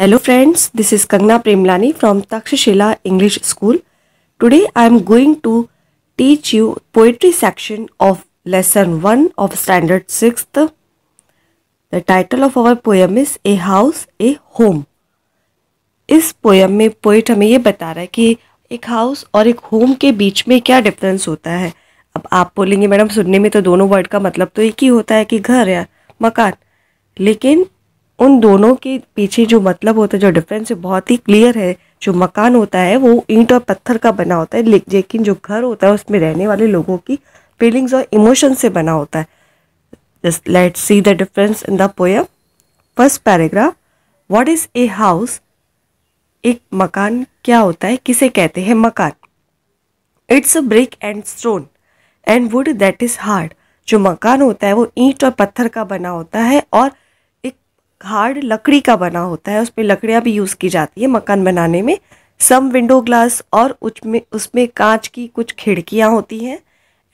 hello friends this is Kangana Premlani from Takshashila English school today I am going to teach you poetry section of lesson one of standard six the title of our poem is a house a home इस poem में poet हमें ये बता रहा है कि एक house और एक होम के बीच में क्या डिफरेंस होता है अब आप बोलेंगे मैडम सुनने में तो दोनों वर्ड का मतलब तो एक ही होता है कि घर या मकान लेकिन उन दोनों के पीछे जो मतलब होता है जो डिफरेंस है बहुत ही क्लियर है जो मकान होता है वो ईंट और पत्थर का बना होता है लेकिन जो घर होता है उसमें रहने वाले लोगों की फीलिंग्स और इमोशन से बना होता है let see the difference in the poem first paragraph what is a house एक मकान क्या होता है किसे कहते हैं मकान it's a brick and stone and wood that is hard जो मकान होता है वो ईंट और पत्थर का बना होता है और हार्ड लकड़ी का बना होता है उसमें लकड़ियाँ भी यूज़ की जाती है मकान बनाने में सम विंडो ग्लास और उसमें उसमें कांच की कुछ खिड़कियाँ होती हैं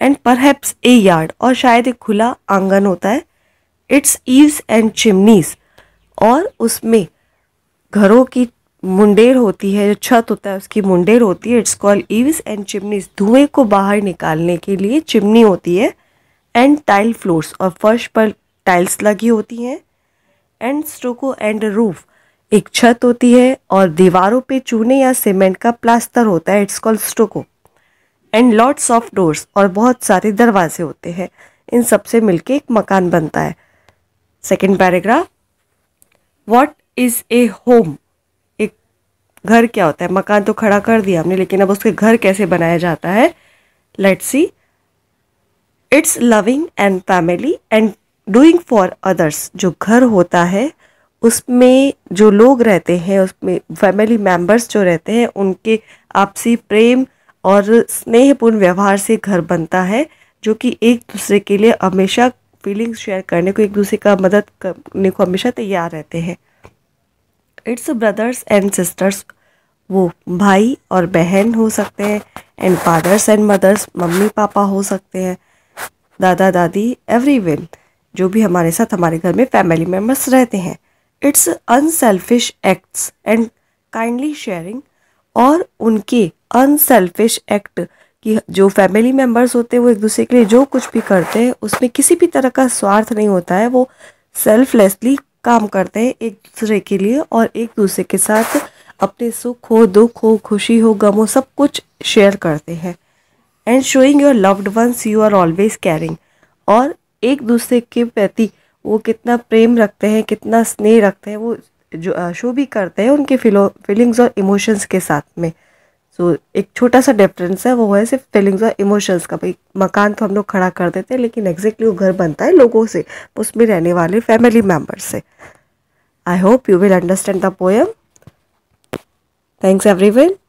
एंड परहैप्स ए यार्ड और शायद एक खुला आंगन होता है इट्स ईव्स एंड चिमनीज और उसमें घरों की मुंडेर होती है जो छत होता है उसकी मुंडेर होती है it's called eaves and chimneys धुएँ को बाहर निकालने के लिए चिमनी होती है एंड टाइल फ्लोर्स और फर्श पर टाइल्स लगी होती हैं एंड स्टोको एंड रूफ एक छत होती है और दीवारों पे चूने या सीमेंट का प्लास्टर होता है it's called stucco and lots of doors और बहुत सारे दरवाजे होते हैं इन सब से मिलके एक मकान बनता है second paragraph what is a home एक घर क्या होता है मकान तो खड़ा कर दिया हमने लेकिन अब उसके घर कैसे बनाया जाता है let's see it's loving and family and doing for others जो घर होता है उसमें जो लोग रहते हैं उसमें फैमिली मेम्बर्स जो रहते हैं उनके आपसी प्रेम और स्नेहपूर्ण व्यवहार से घर बनता है जो कि एक दूसरे के लिए हमेशा फीलिंग्स शेयर करने को एक दूसरे का मदद करने को हमेशा तैयार रहते हैं इट्स ब्रदर्स एंड सिस्टर्स वो भाई और बहन हो सकते हैं एंड फादर्स एंड मदर्स मम्मी पापा हो सकते हैं दादा दादी एवरी जो भी हमारे साथ हमारे घर में फैमिली मेम्बर्स रहते हैं it's unselfish acts and kindly sharing और उनके अनसेल्फिश एक्ट कि जो फैमिली मेम्बर्स होते हैं वो एक दूसरे के लिए जो कुछ भी करते हैं उसमें किसी भी तरह का स्वार्थ नहीं होता है वो सेल्फलेसली काम करते हैं एक दूसरे के लिए और एक दूसरे के साथ अपने सुख हो दुख हो खुशी हो गम हो सब कुछ शेयर करते हैं and showing your loved ones you are always caring और एक दूसरे के प्रति वो कितना प्रेम रखते हैं कितना स्नेह रखते हैं वो जो शो भी करते हैं उनके फिलो फीलिंग्स और इमोशंस के साथ में सो so, एक छोटा सा डिफरेंस है वो है सिर्फ फीलिंग्स और इमोशंस का भाई मकान तो हम लोग खड़ा कर देते हैं लेकिन एग्जैक्टली वो घर बनता है लोगों से उसमें रहने वाले फैमिली मेम्बर से I hope you will understand the poem thanks everyone